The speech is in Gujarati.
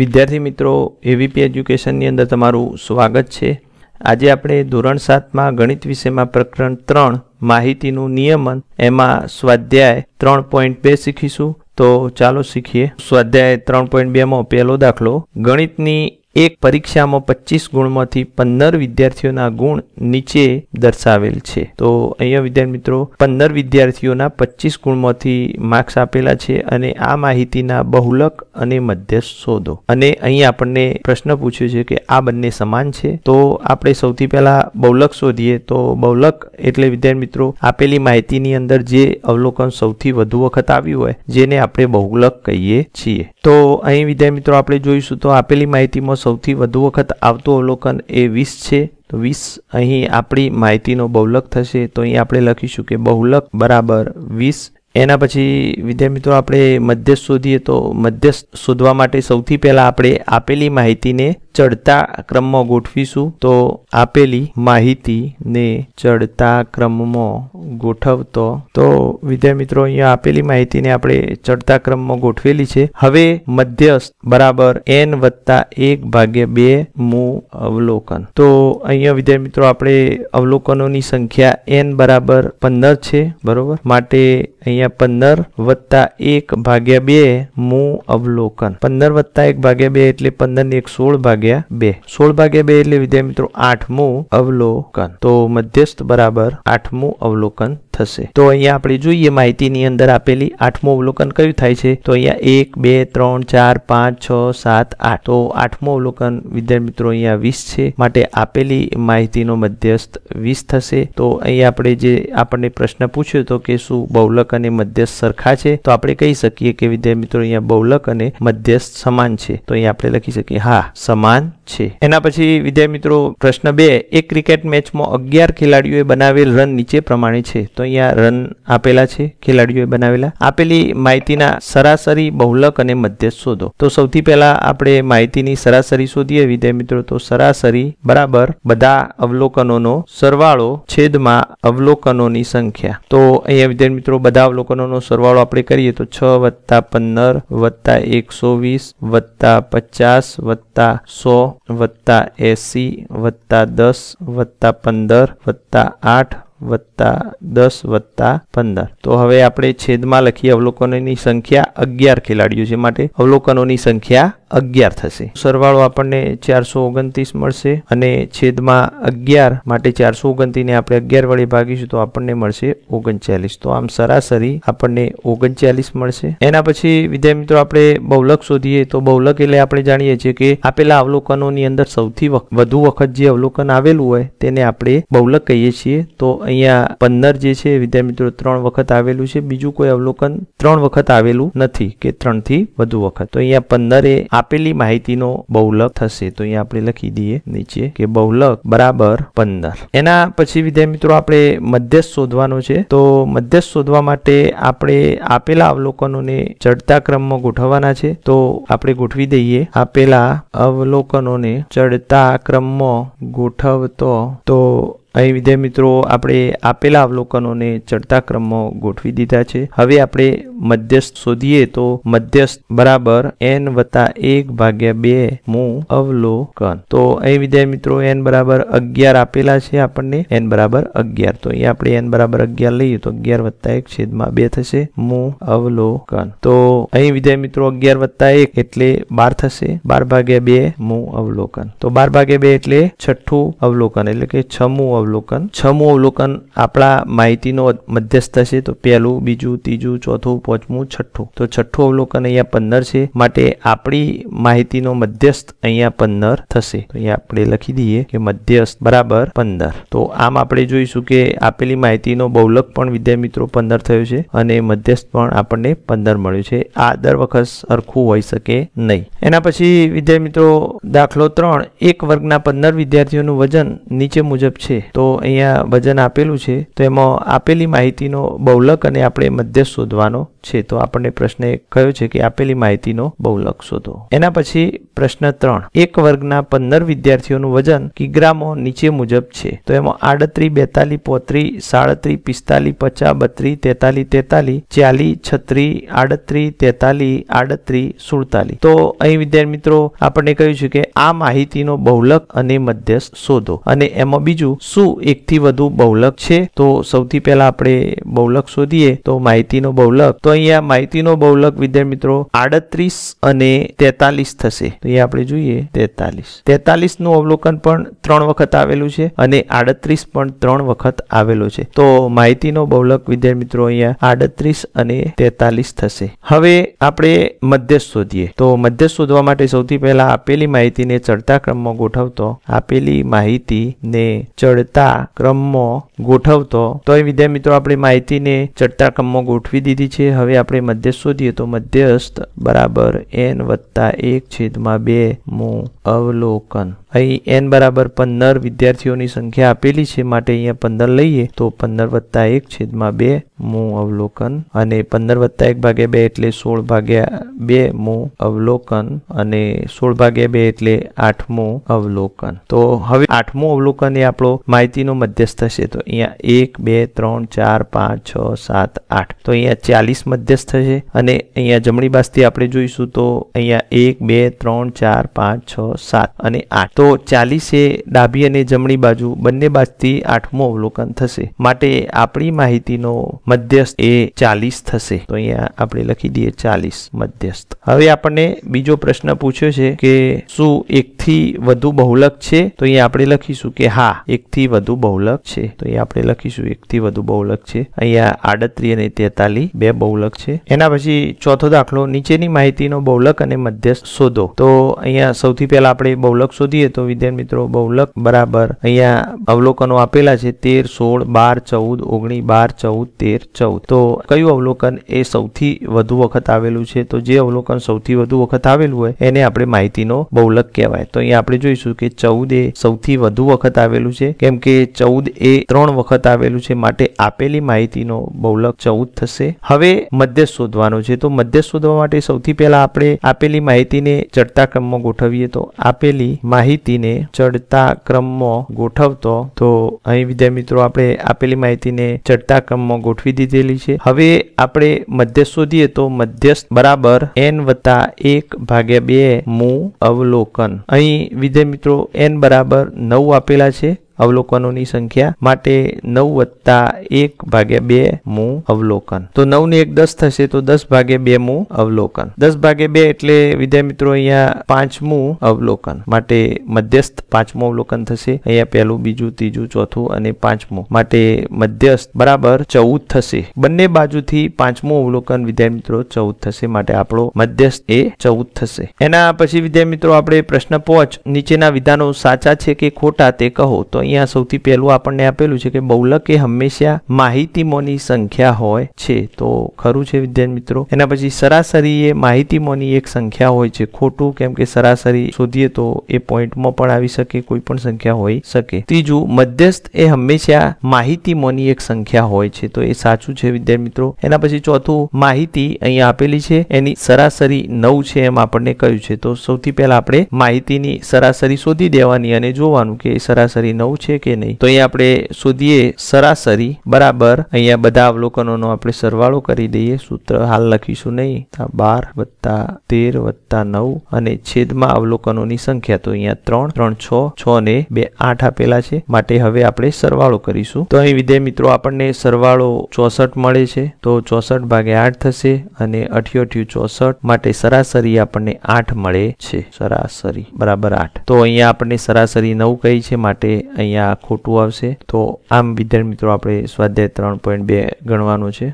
વિદ્યાર્થી મિત્રો એવીપી એજ્યુકેશનની અંદર તમારું સ્વાગત છે આજે આપણે ધોરણ સાતમાં ગણિત વિષયમાં પ્રકરણ ત્રણ માહિતીનું નિયમન એમાં સ્વાધ્યાય ત્રણ પોઈન્ટ બે શીખીશું તો ચાલો શીખીએ સ્વાધ્યાય ત્રણ પોઈન્ટ બેમાં પહેલો દાખલો ગણિતની એક પરીક્ષામાં પચીસ ગુણમાંથી પંદર વિદ્યાર્થીઓના ગુણ નીચે દર્શાવેલ છે તો અહીંયા વિદ્યાર્થી મિત્રો પંદર વિદ્યાર્થીઓના પચીસ ગુણમાંથી માર્ક્સ આપેલા છે અને આ માહિતીના બહુલક અને મધ્યસ્થ શોધો અને અહીં આપણને પ્રશ્ન પૂછ્યો છે કે આ બંને સમાન છે તો આપણે સૌથી પહેલા બહુલક શોધીએ તો બહુલક એટલે વિદ્યાર્થી મિત્રો આપેલી માહિતીની અંદર જે અવલોકન સૌથી વધુ વખત આવ્યું હોય જેને આપણે બહુલક કહીએ છીએ તો અહીં વિદ્યાર્થી મિત્રો આપણે જોઈશું તો આપેલી માહિતીમાં સૌથી વધુ વખત આવતું અવલોકન એ વીસ છે તો વીસ અહીં આપણી માહિતીનો બહુલક થશે તો અહીં આપણે લખીશું કે બહુલક બરાબર વીસ એના પછી વિદ્યાર્થી મિત્રો આપણે મધ્યસ્થ શોધીએ તો મધ્યસ્થ શોધવા માટે સૌથી પહેલાં આપણે આપેલી માહિતીને ચડતા ક્રમમાં ગોઠવીશું તો આપેલી માહિતીને ચડતા ક્રમમાં ગોઠવતો તો વિદ્યાર્થી મિત્રો અહીંયા આપેલી માહિતીને આપણે ચડતા ક્રમમાં ગોઠવેલી છે હવે મધ્યસ્થ બરાબર એન વત્તા એક ભાગ્યા બે મૂ અવલોકન તો અહીંયા વિદ્યાર્થી મિત્રો આપણે અવલોકનોની સંખ્યા એન બરાબર પંદર છે બરોબર માટે અહીંયા પંદર વત્તા એક ભાગ્યા બે મૂ અવલોકન પંદર વત્તા એક ભાગ્યા બે એટલે પંદર ને એક સોળ ભાગ્યા બે સોળ ભાગ્યા બે એટલે વિદ્યા મિત્રો આઠમું અવલોકન તો મધ્યસ્થ બરાબર આઠમું અવલોકન થશે તો અહીંયા આપણે જોઈએ માહિતીની અંદર આપેલી આઠમું અવલોકન કયું થાય છે તો અહીંયા એક બે ત્રણ ચાર પાંચ છ સાત આઠ તો આઠમું અવલોકન વિદ્યાર્થી મિત્રો અહીંયા વીસ છે માટે આપેલી માહિતીનો મધ્યસ્થ વીસ થશે તો અહીંયા આપણે જે આપણને પ્રશ્ન પૂછ્યો હતો કે શું બહુલક અને મધ્યસ્થ સરખા છે તો આપણે કહી શકીએ કે વિદ્યાર્થી મિત્રો અહીંયા બહુલક અને મધ્યસ્થ સમાન છે તો અહીંયા આપણે લખી શકીએ હા સમાન છે એના પછી વિદ્યાર્થી મિત્રો પ્રશ્ન બે એક ક્રિકેટ મેચમાં અગિયાર ખેલાડીઓએ બનાવેલ રન નીચે પ્રમાણે છે તો અહીંયા રન આપેલા છે ખેલાડીઓએ બનાવેલા આપેલી માહિતીના સરાસરી બહુલક અને મધ્ય શોધો તો સૌથી પહેલા આપણે માહિતીની સરાસરી શોધીએ વિદ્યાર્થી મિત્રો તો સરાસરી બરાબર બધા અવલોકનોનો સરવાળો છેદમાં અવલોકનોની સંખ્યા તો અહીંયા વિદ્યાર્થી મિત્રો બધા અવલોકનોનો સરવાળો આપણે કરીએ તો છ વત્તા પંદર વત્તા એકસો વીસ વત્તા પચાસ વત્તા સો વત્તા એસી વત્તા દસ વત્તા પંદર વત્તા આઠ વત્તા દસ વત્તા પંદર તો હવે આપણે છેદમાં લખીએ અવલોકનોની સંખ્યા અગિયાર ખેલાડીઓ છે માટે અવલોકનોની સંખ્યા અગિયાર થશે સરવાળો આપણને ચારસો ઓગણત્રીસ મળશે અને છેદમાં અગિયાર માટે ચારસો ઓગણત્રીસ આપણે અગિયાર વડે ભાગીશું તો આપણને મળશે ઓગણચાલીસ તો આમ સરાસરી આપણને ઓગણચાલીસ મળશે એના પછી વિદ્યાર્થી મિત્રો આપણે બહુલક શોધીએ તો બહુલક એટલે આપણે જાણીએ છીએ કે આપેલા અવલોકનોની અંદર સૌથી વધુ વખત જે અવલોકન આવેલું હોય તેને આપણે બહુલક કહીએ છીએ તો અહીંયા પંદર જે છે વિદ્યાર્થી મિત્રો ત્રણ વખત આવેલું છે બીજું કોઈ અવલોકન ત્રણ વખત આવેલું નથી કે ત્રણથી વધુ વખત તો અહીંયા પંદર એ આપેલી માહિતીનો બહુલક થશે તો અહીંયા આપણે લખી દઈએ નીચે કે બહુલક બરાબર પંદર એના પછી વિદ્યા મિત્રો આપણે મધ્યસ્થ શોધવાનો છે તો મધ્યસ્થ શોધવા માટે આપણે આપેલા અવલોકનોને ચડતા ક્રમમાં ગોઠવવાના છે તો આપણે ગોઠવી દઈએ આપેલા અવલોકનોને ચડતા ક્રમમાં ગોઠવતો તો અહીં વિદ્યાર્થી મિત્રો આપણે આપેલા અવલોકનોને ચડતા ક્રમમાં ગોઠવી દીધા છે હવે આપણે મધ્યસ્થ શોધીએ તો મધ્યસ્થ બરાબર એન વત્તા એક ભાગ્યા બે મુ અવલોકન તો અહીં વિદ્યાર્થી મિત્રો એન બરાબર અગિયાર આપેલા છે આપણને એન બરાબર અગિયાર તો અહીંયા આપણે એન બરાબર અગિયાર લઈએ તો અગિયાર વત્તા એક છેદમાં બે થશે મુ અવલોકન તો અહીં વિદ્યાર્થી મિત્રો અગિયાર વત્તા એક એટલે બાર થશે બાર ભાગ્યા બે મુ અવલોકન તો બાર ભાગ્યા બે એટલે છઠ્ઠું અવલોકન એટલે કે છમું અવલોકન અવલોકન છમું અવલોકન આપણા માહિતીનો મધ્યસ્થ છે તો પહેલું બીજું ત્રીજું ચોથું પાંચમું છઠ્ઠું તો છઠ્ઠું અવલોકન અહીંયા પંદર છે માટે આપણી માહિતીનો મધ્યસ્થ અહીંયા પંદર થશે અહીંયા આપણે લખી દઈએ કે મધ્યસ્થ બરાબર પંદર તો આમ આપણે જોઈશું કે આપેલી માહિતીનો બહુલક પણ વિદ્યાર્થી મિત્રો પંદર થયો છે અને મધ્યસ્થ પણ આપણને પંદર મળ્યું છે આ દર વખત સરખું હોઈ શકે નહીં એના પછી વિદ્યાર્થી મિત્રો દાખલો ત્રણ એક વર્ગના પંદર વિદ્યાર્થીઓનું વજન નીચે મુજબ છે તો અહીંયા વજન આપેલું છે તો એમાં આપેલી માહિતીનો બહુલક અને આપણે મધ્યસ્થ શોધવાનો છે તો આપણને પ્રશ્ન કયો છે કે આપેલી માહિતીનો બહુલક શોધો એના પછી પ્રશ્ન ત્રણ એક વર્ગના પંદર વિદ્યાર્થીઓનું વજન કિગ્રામાં નીચે મુજબ છે તો એમાં આડત્રી બેતાલી પોત્રી સાડત્રી પિસ્તાલી પચાસ બત્રી તેતાલી તેતાલી ચાલી છત્રી આડત્રી તેતાલી આડત્રી સુડતાલી તો અહીં વિદ્યાર્થી મિત્રો આપણને કહ્યું છે કે આ માહિતીનો બહુલક અને મધ્યસ્થ શોધો અને એમાં બીજું શું એકથી વધુ બહુલક છે તો સૌથી પહેલા આપણે બહુલક શોધીએ તો માહિતીનો બહુલક તો અહીંયા માહિતીનો બહુલક વિદ્યાર્થી મિત્રો આડત્રીસ અને તેતાલીસ થશે તો એ આપણે જોઈએ તેતાલીસ તેતાલીસ નું અવલોકન પણ ત્રણ વખત આવેલું છે અને આડત્રીસ પણ ત્રણ વખત આવેલો છે તો માહિતીનો બહુલક વિદ્યાર્થી મિત્રો અહીંયા આડત્રીસ અને તેતાલીસ થશે હવે આપણે મધ્ય શોધીએ તો મધ્ય શોધવા માટે સૌથી પહેલા આપેલી માહિતીને ચડતા ક્રમમાં ગોઠવતો આપેલી માહિતીને ચડ ચડતા ક્રમમાં ગોઠવતો તો એ વિદ્યાર્થી મિત્રો આપણે માહિતીને ચડતા ક્રમમાં ગોઠવી દીધી છે હવે આપણે મધ્યસ્થ શોધીએ તો મધ્યસ્થ બરાબર એન વત્તા એક છેદમાં બે મું અવલોકન અહીં એન બરાબર પંદર વિદ્યાર્થીઓની સંખ્યા આપેલી છે માટે અહીંયા પંદર લઈએ તો પંદર વત્તા એક છેદમાં બે મું અવલોકન અને પંદર વત્તા એક ભાગ્યા બે એટલે સોળ ભાગ્યા બે મું અવલોકન અને સોળ ભાગ્યા બે એટલે આઠમું અવલોકન તો હવે આઠમું અવલોકન એ આપણો માહિતીનું મધ્યસ્થ થશે તો અહીંયા એક બે ત્રણ ચાર પાંચ છ સાત આઠ તો અહીંયા ચાલીસ મધ્યસ્થ થશે અને અહીંયા જમણી બાજથી આપણે જોઈશું તો અહીંયા એક બે ત્રણ ચાર પાંચ છ સાત અને આઠ તો ચાલીસે ડાબી અને જમણી બાજુ બંને બાજથી આઠમો અવલોકન થશે માટે આપણી માહિતીનો મધ્યસ્થ એ ચાલીસ થશે તો અહીંયા આપણે લખી દઈએ ચાલીસ મધ્યસ્થ હવે આપણને બીજો પ્રશ્ન પૂછ્યો છે કે શું એકથી વધુ બહુલક છે તો અહીંયા આપણે લખીશું કે હા એકથી એકથી વધુ બહુલક છે તો એ આપણે લખીશું એકથી વધુ બહુલક છે અહીંયા આડત્રી અને તેતાલી બે બહુલક છે એના પછી ચોથો દાખલો નીચેની માહિતીનો બહુલક અને મધ્યસ્થ શોધો તો અહીંયા સૌથી પહેલા આપણે બહુલક શોધીએ તો વિદ્યાર્થી મિત્રો બહુલક બરાબર અહીંયા અવલોકનો આપેલા છે તેર સોળ બાર ચૌદ ઓગણી બાર ચૌદ તેર ચૌદ તો કયું અવલોકન એ સૌથી વધુ વખત આવેલું છે તો જે અવલોકન સૌથી વધુ વખત આવેલું હોય એને આપણે માહિતીનો બહુલક કહેવાય તો અહીંયા આપણે જોઈશું કે ચૌદ એ સૌથી વધુ વખત આવેલું છે કેમ કે ચૌદ એ ત્રણ વખત આવેલું છે માટે આપેલી માહિતીનો બહુલક ચૌદ થશે હવે મધ્ય શોધવાનો છે તો મધ્ય શોધવા માટે સૌથી પહેલા આપણે આપેલી માહિતીને ચડતા ક્રમમાં ગોઠવીએ તો આપેલી માહિતીને ચડતા ક્રમમાં ગોઠવતો તો અહીં વિદ્યા મિત્રો આપણે આપેલી માહિતીને ચડતા ક્રમમાં ગોઠવી દીધેલી છે હવે આપણે મધ્ય શોધીએ તો મધ્યસ્થ બરાબર એન વત્તા એક ભાગ્યા બે મુ અવલોકન અહીં વિદ્યા મિત્રો એન બરાબર નવ આપેલા છે અવલોકનોની સંખ્યા માટે નવ વત્તા એક ભાગ્યા બે મુ અવલોકન તો નવ ને એક દસ થશે તો દસ ભાગે બે મુ અવલોકન દસ ભાગે બે એટલે વિદ્યા મિત્રો અહીંયા પાંચમું અવલોકન માટે મધ્યસ્થ પાંચમું અવલોકન થશે અહીંયા પહેલું બીજું ત્રીજું ચોથું અને પાંચમું માટે મધ્યસ્થ બરાબર ચૌદ થશે બંને બાજુથી પાંચમું અવલોકન વિદ્યા મિત્રો ચૌદ થશે માટે આપણો મધ્યસ્થ એ ચૌદ થશે એના પછી વિદ્યા મિત્રો આપણે પ્રશ્ન પહોંચ નીચેના વિધાનો સાચા છે કે ખોટા તે કહો તો અહીંયા સૌથી પહેલું આપણને આપેલું છે કે બહુલક એ હંમેશા માહિતીમોની સંખ્યા હોય છે તો ખરું છે વિદ્યાર્થી મિત્રો એના પછી સરાસરી એ માહિતીમોની એક સંખ્યા હોય છે ખોટું કેમ કે સરાસરી શોધીએ તો એ પોઈન્ટમાં પણ આવી શકે કોઈ પણ સંખ્યા હોઈ શકે ત્રીજું મધ્યસ્થ એ હંમેશા માહિતીમોની એક સંખ્યા હોય છે તો એ સાચું છે વિદ્યાર્થી મિત્રો એના પછી ચોથું માહિતી અહીંયા આપેલી છે એની સરાસરી નવ છે એમ આપણને કહ્યું છે તો સૌથી પહેલા આપણે માહિતીની સરાસરી શોધી દેવાની અને જોવાનું કે સરાસરી નવ આવું છે કે નહીં તો અહીંયા આપણે શોધીએ સરાસરી બરાબર અહીંયા બધા અવલોકનોનો આપણે સરવાળો કરી દઈએ સૂત્ર હાલ લખીશું નહીં બાર વત્તા તેર વત્તા નવ અને છેદમાં અવલોકનોની સંખ્યા તો અહીંયા ત્રણ ત્રણ છ છ ને બે આઠ આપેલા છે માટે હવે આપણે સરવાળો કરીશું તો અહીં વિદ્યાર્થી મિત્રો આપણને સરવાળો ચોસઠ મળે છે તો ચોસઠ ભાગે આઠ થશે અને અઠ્યોઠ્યું ચોસઠ માટે સરાસરી આપણને આઠ મળે છે સરાસરી બરાબર આઠ તો અહીંયા આપણને સરાસરી નવ કહી છે માટે અહીંયા અહીંયા ખોટું આવશે તો આમ વિદ્યાર્થી મિત્રો આપણે સ્વાધ્યાય ત્રણ પોઈન્ટ બે ગણવાનું છે